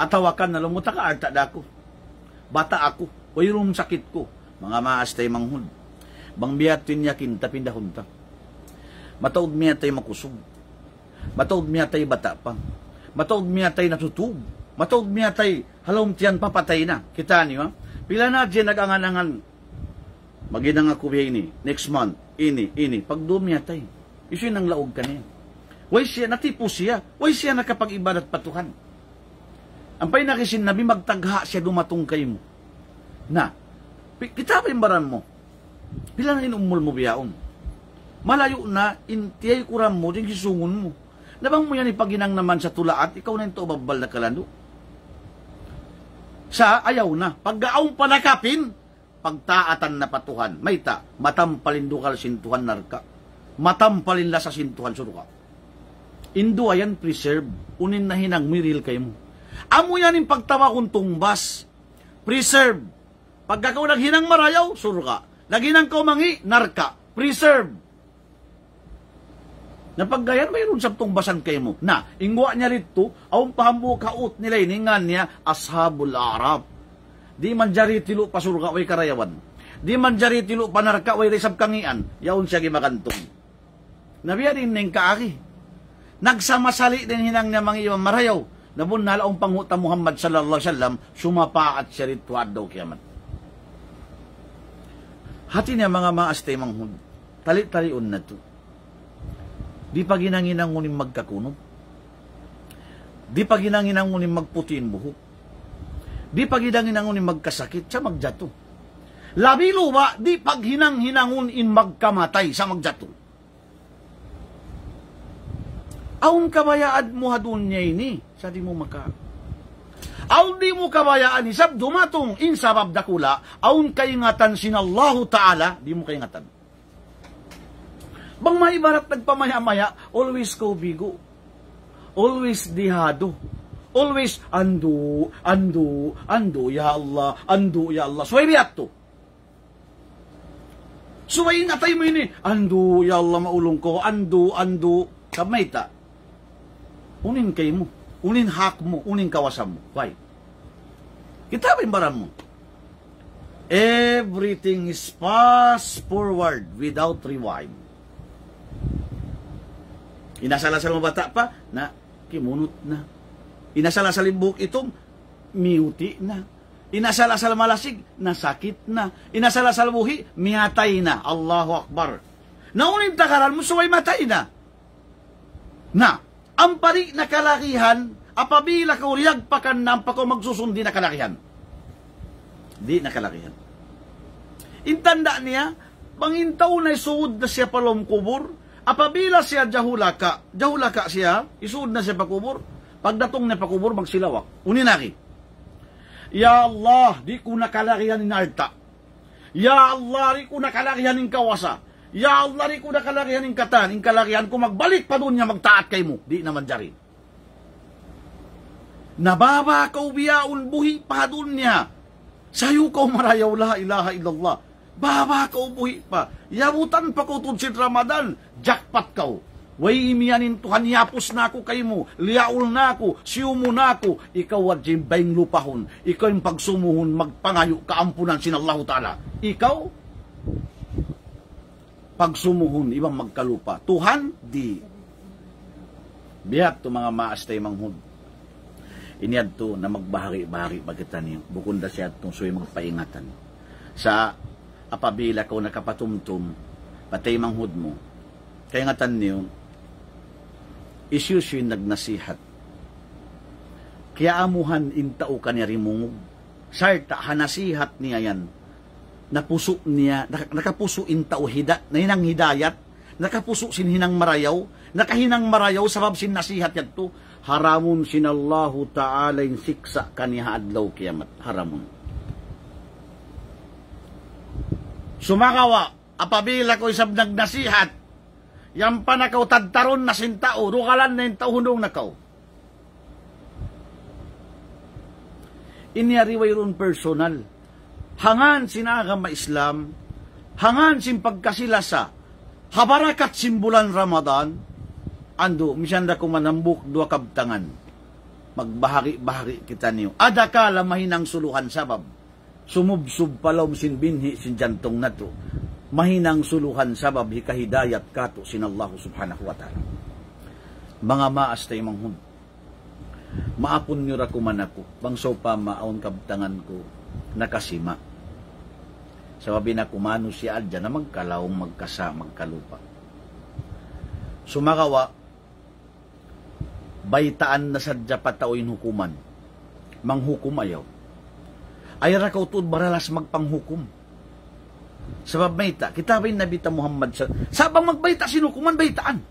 Atawakan na lang mo takaarta na ako. Bata ako. Wayroong sakit ko mga maastay manghud bang Bangbiat tin yakin tapin dahunta. Mataod miya tayo makusog. Mataod miya tayo bata pa. Mataod miya tayo natutug. Mataod miya tayo halawm tiyan papatay na. Kita niyo ha? Pila na dyan naganganangan. Maginang ako ini. Next month. Ini, ini. Pagdumiya tayo. Isin ang laog kaniya. Way siya natipo siya? Way siya nakapag-ibadat patuhan? Ang pay nakisin nabi magtagha siya dumatong kay mo. Na, Kitapay baran mo. Bila na inumul mo biyaon. Malayo na, intiyay kuram mo, din kisungon mo. Nabang mo yan ipaginang naman sa tulaat, ikaw na ito babal na kalando. Sa ayaw na, paggaong panakapin, pagtaatan na patuhan, may ta, matampalin do ka sintuhan narka. Matampalin la sa sintuhan suruka. Indo ayan preserve, unin na hinang miril kayo mo. Amo yan yung pagtawa kong tumbas, preserve, Pagkakaw naghinang marayaw, surga. Naginang mangi, narka. Preserve. Napaggayan mayroon sa tong basan kay mo. Na, ingwa niya rito, awang pahambo kaut nila iningan niya, ashabul arab. Di man jari tilo pasurga way karayawan. Di man jari tilo panarka way resab kangian. Yaon siya gimakantong. Nabiya din ning kaaki. Nagsamasali din hinang niya mga iwan marayaw. Nabun nalaong panguta Muhammad sallallahu alaihi wasallam, sumapaat siya rito addaw kiyamat. Hati niya mga maas tayo manghud. Talit-talion na to. Di pa ginanginangunin magkakunog. Di pa ginanginangunin magputin buhok. Di pa ginanginangunin magkasakit sa magjato. Labilo ba? di pag hinang-hinangun in magkamatay sa magjato. Aun kabayaad mo hadun niya ini, sa di mo maka Aw di mo kabayaan hisab dumatong sabab dakula, aun kay kaingatan sinallahu ta'ala, di mo ngatan. Bang barat nagpamaya-maya, always ko bigo. Always dihado. Always andu, andu, andu ya Allah, andu ya Allah. Suway riyat to. Suway natay mo ini, eh. andu ya Allah maulong ko, andu, andu. Kamay ta. Unin kay mo unin hak mo, unin kawasan mo. Why? Kitabin baran mo. Everything is fast forward without rewind. Inasalasal mo bata pa na kimunot na. Inasalasal yung buhok itong miuti na. Inasalasal malasig, nasakit na. Inasalasal buhi, miatay na. Allahu Akbar. Naunin takaran mo, suway matay na. Na, ang pari na kalakihan, apabila ka uriyag pakanam pa ko magsusundi na kalakihan. Di na kalakihan. Intanda niya, pangintaw na isuod na siya palom kubur, apabila siya jahulaka, jahulaka siya, isuod na siya pakubur, pagdatong na pakubur, magsilawak. Uninaki. Ya Allah, di ko kalakihan ni Narta. Ya Allah, di ko kalakihan ni Kawasa. Ya Allah ri ko na kalakihan ng katan, ing kalakihan ko magbalik pa doon nga magtaat kay mo. Di naman jarin. Nababa ka biya buhi pa doon niya. Sayo ka marayaw la ilaha illallah. Baba ka ubuhi pa. Yabutan pa ko tod si Ramadan. Jackpot ka oh. Way imianin Tuhan, yapos na ako kay mo, liaul na ako, siyumo na ako, ikaw at jimbayng lupahon, ikaw yung pagsumuhon, magpangayo, kaampunan sinallahu ta'ala. Ikaw, pagsumuhon ibang magkalupa. Tuhan di biyak to mga maastay manghud. Iniad to na magbahari-bahari pagkita niyo. Bukunda siya itong suwi magpaingatan. Sa apabila ko nakapatumtum, patay manghud mo. Kaya ngatan niyo, isyu siya nagnasihat. Kaya amuhan intao ka ni Rimungog. Sarta, hanasihat niya yan napuso niya, nakapuso in tauhida, na hinang hidayat, nakapuso sin hinang marayaw, nakahinang marayaw sabab sin nasihat yadto, haramun sin Allahu Ta'ala in siksa kaniha adlaw kiamat, haramun. Sumakawa, apabila ko isab nagnasihat, yan pa nakaw tadtaron na sin tao, rukalan na yung tao hunong nakaw. Inyariway ron personal, hangan sinagam Islam, hangan sin pagkasilasa, habarakat simbulan Ramadan, ando, misyanda ko manambuk dua kabtangan, magbahari-bahari kita niyo. Adakala mahinang suluhan sabab, sumubsub palom sin binhi sin jantong nato, mahinang suluhan sabab hikahidayat kato sin Allah subhanahu wa ta'ala. Mga maas tayo manghun, maapon nyo ra kumanako, pang sopa maon kabtangan ko, nakasima. Sa wabi na kumano si Adya na magkalaong magkasa magkalupa. Sumakawa, baytaan na sadya pataoin hukuman. Manghukum ayaw. Ay rakautod baralas magpanghukum. Sabab baita, kita ba'y nabita Muhammad sa... Sabang magbayta sinukuman baitaan.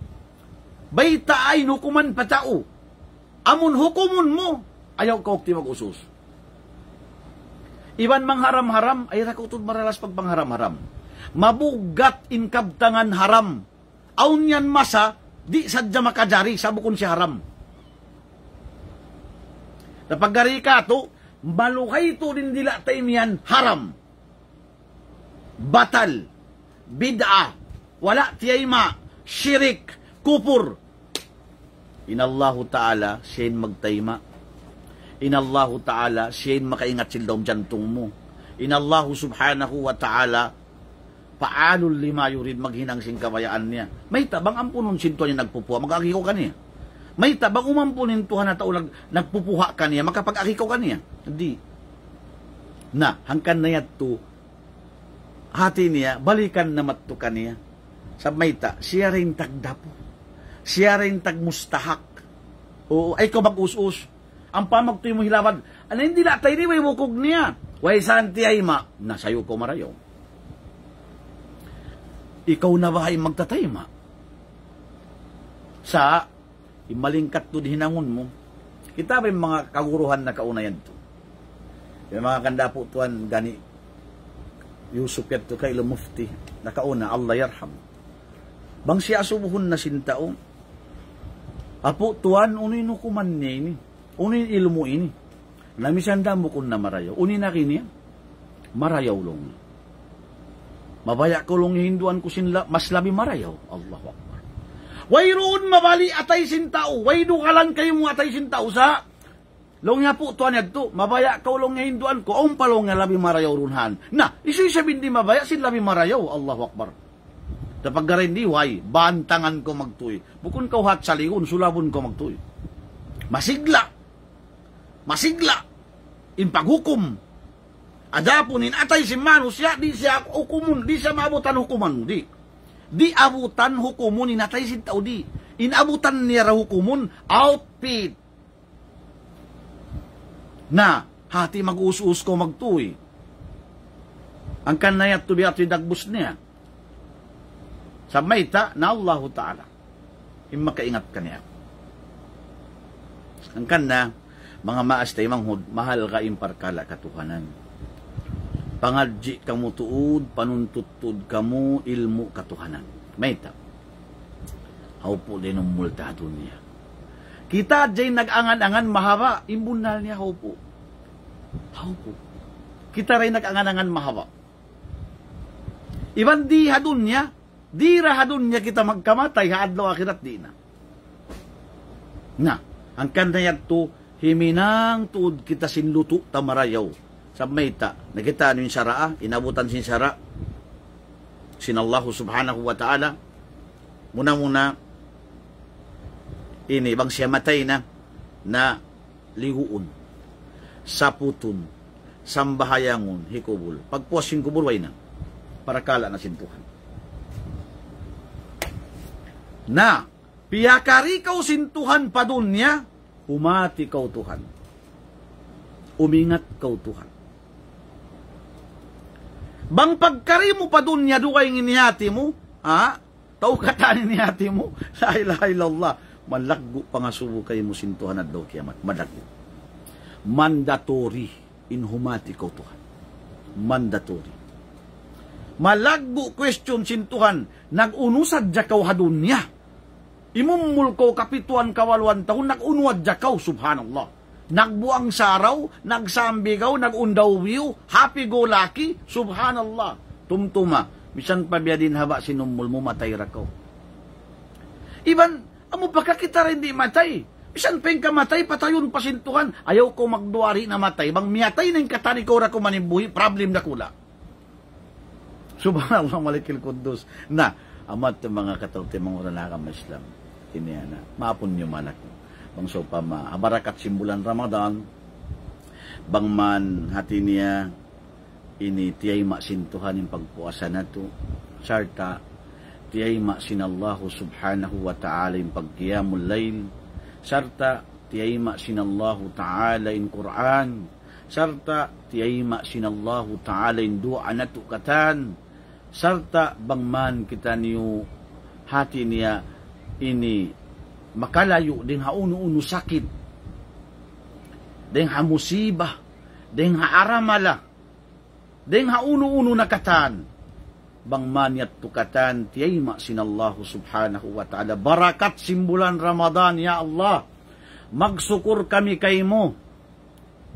Baita ay nukuman patao. Amon hukumun mo. Ayaw ka ti usus Iban mangharam-haram, ay rakutud maralas pag pagpangharam-haram. Mabugat inkabtangan haram. Aun yan masa, di sadya makajari, sabukon si haram. Napagari ka to, malukay to din dila tayo yan, haram. Batal, bid'a, wala tiyayma, syirik, kupur. Inallahu ta'ala, siya magtayma inallahu ta'ala, siyain makaingat sildom jantong mo. Inallahu subhanahu wa ta'ala, paano lima yurid maghinang sing kabayaan niya. May tabang ang punon sinto niya nagpupuha, mag-agikaw ka niya. May tabang umampunin tuhan na tao nagpupuha ka niya, makapag-agikaw ka niya. Hindi. Na, hangkan na yan hati niya, balikan na matto ka niya. Sa may siya rin tagdapo. Siya rin tagmustahak. O, ay ko mag-us-us ang pamagtoy mo hilabad. Ano hindi la tayo ni mukog niya. Way santi ay ma, nasayo ko marayo. Ikaw na ba ay magtatay ma? Sa imalingkat to hinangon mo. Kita may mga kaguruhan na kauna yan to. Yung mga kanda po tuan gani Yusuf yat to kay na kauna Allah yarham. Bang siya subuhon na sintao Apo tuan unoy no kuman niya ini. Unin ilmu ini. Namisanda mo kun na marayo. Unin na kini marayaw long. Mabaya ko long hinduan ko sinla mas labi marayaw. Allahu Akbar. Wayroon mabali atay sin tao. Waydo kalan kayo mo atay sin tao sa Long nga po tuan yadto, mabaya ka long hinduan ko, ang palong nga labi marayaw runhan. Na, isu isabin di mabaya, sin labi marayaw, Allahu Akbar. Tapag garin di, why? Bantangan ko magtuy. Bukun ka hat sa ligon, sulabon ko magtuy. Masigla masigla in paghukom adapon in atay si mano siya di siya hukumon di siya maabutan hukuman di di abutan hukumon in atay si tao di abutan niya ra hukumon outfit na hati mag-us-us ko magtuwi ang kanayat tubi at dagbus niya sa mayta na Allah Ta'ala imakaingat kaniya ang kanna mga maastay manghud, mahal ka imparkala katuhanan. Pangadji kamu tuud panuntutod kamu ilmu katuhanan. May tap. Haupo din ang multado niya. Kita jay nag-angan-angan mahaba, imbunal niya haupo. Haupo. Kita rin nag-angan-angan mahaba. Iban di hadun niya, di rahadun niya kita magkamatay, haadlaw akirat di na. Na, ang kanda niya to, himinang tuod kita sinluto tamarayaw sa mayta nakita niyo sara inabutan sin sara sinallahu subhanahu wa ta'ala muna muna ini bang siya matay na na lihuon saputon sambahayangon hikubol pagpuasin kubol way na para kala na sintuhan na piyakari kau sintuhan pa dun niya Humati kau Tuhan. Umingat kau Tuhan. Bang pagkari mo pa dun niya duway inihati mo, ha? Tau kataan inihati mo, <laughs> la ilaha illallah. Malaggo pa nga subo kayo mo sintuhan at daw kiamat. Malaggo. Mandatory inhumati kau Tuhan. Mandatory malagbo question sintuhan, Tuhan, nagunusad ja kaw hadun niya. Imong mulko kapituan kawaluan taon nakunwad jakaw subhanallah. Nagbuang saraw, nagsambigaw, nagundawiw, happy go lucky, subhanallah. Tumtuma, misan pa biya din haba sinummul mo matay rakaw. Iban, amo baka kita rin di matay. Bisan peng kamatay, patayon pasintuhan. Ayaw ko magduwari na matay. Bang miyatay na yung katani ko ra rako manimbuhi, problem na kula. Subhanallah, <laughs> malikil kundus. Na, amat mga katawte mga uranakam Islam iniyana ah. mapunyo manak bang so pama abarakat simbulan Ramadan bang man hati niya ini tiyay maksintuhan yung pagpuasa na to sarta tiyay maksinallahu subhanahu wa ta'ala yung pagkiyamul lail sarta tiyay maksinallahu ta'ala in Quran sarta tiyay maksinallahu ta'ala in dua na tukatan sarta man kita niyo hati niya ini makalayo ding hauno-uno sakit ha musibah hamusibah ha aramala ding hauno-uno nakatan bang maniat tukatan tiyay ma sinallahu subhanahu wa ta'ala barakat simbulan Ramadan ya Allah magsukur kami kay mo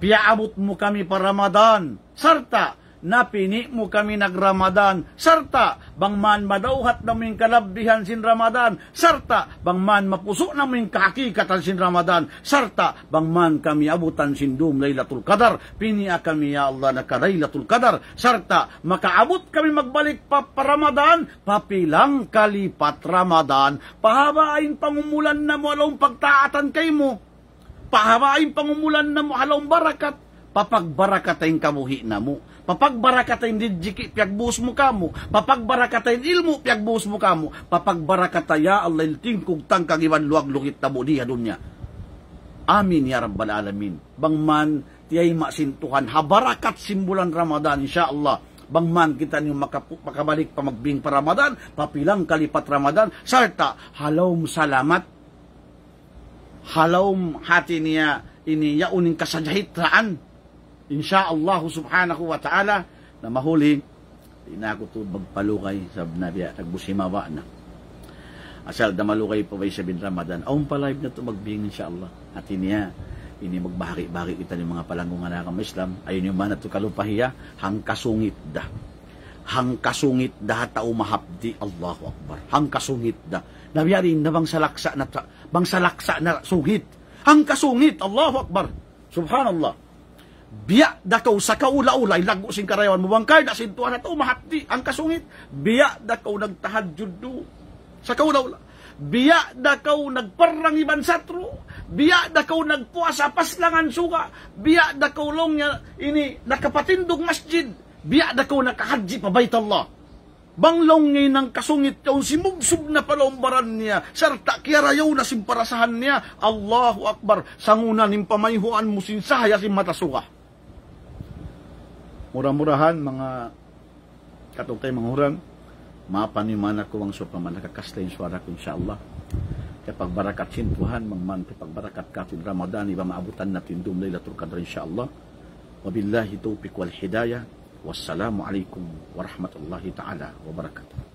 piyaabot mo kami pa Ramadan sarta napini mo kami Ramadan sarta bang man madauhat na naming kalabbihan sin Ramadan sarta bang bangman mapuso naming kakikatan sin Ramadan sarta bang man kami abutan sin dum Lailatul Qadar pinia kami ya Allah na Lailatul Qadar sarta makaabot kami magbalik pa, pa Ramadan papilang kalipat Ramadan pahabain pangumulan na mo along pagtaatan kay mo pahabain pangumulan na mo along barakat papagbarakat ay kamuhi na mo Papagbarakatayin din jiki piagbuos mo kamo. Papagbarakatayin ilmu piagbuos mo kamo. Papagbarakataya Allah ilting kung tangkang iwan luag lukit tabo di dunya. Amin ya Rabbal Alamin. Bang man tiyay masintuhan. Habarakat simbulan Ramadan insyaAllah. Bangman kita niyo makabalik pamagbing pa Ramadan, papilang kalipat Ramadan, sarta halom salamat. Halom hati niya iniya uning kasajahitraan insya Allah subhanahu wa ta'ala na mahuli inako to magpalukay sa nabiya nagbusima ba na asal da malukay pa bay sabin Ramadan aon pa live na to magbing insya Allah at niya ini magbahari-bahari kita ni mga palanggungan na kang Islam ayun yung man to kalupahiya hangkasungit da hangkasungit da tao mahabdi Allahu Akbar hangkasungit kasungit da nabiyari na bang salaksa na bang salaksa na sungit hangkasungit Allahu Akbar subhanallah biya dakaw sa kaula-ulay lago sing karayawan mo bangkay na sintuan ato mahati ang kasungit biya dakaw nagtahad juddo sa kaula-ulay biya dakaw nagparang iban satro biya dakaw nagpuasa paslangan suka biya dakaw long niya ini nakapatindog masjid biya dakaw nakahadji pa bait Allah banglong ngay ng kasungit kaun simugsub na palombaran niya sarta kiyarayaw na simparasahan niya Allahu Akbar sanguna nim pamayhuan mo sinsahaya si matasuka mura-murahan mga katong kay manghuran mapan yung mana ko ang sopa man nakakasta yung suara ko insyaAllah kaya pagbarakat sin Tuhan mangman pagbarakat katin Ramadan iba maabutan natin dum Lailatul Qadr insyaAllah wabillahi taufiq wal hidayah wassalamu alaikum warahmatullahi ta'ala wabarakatuh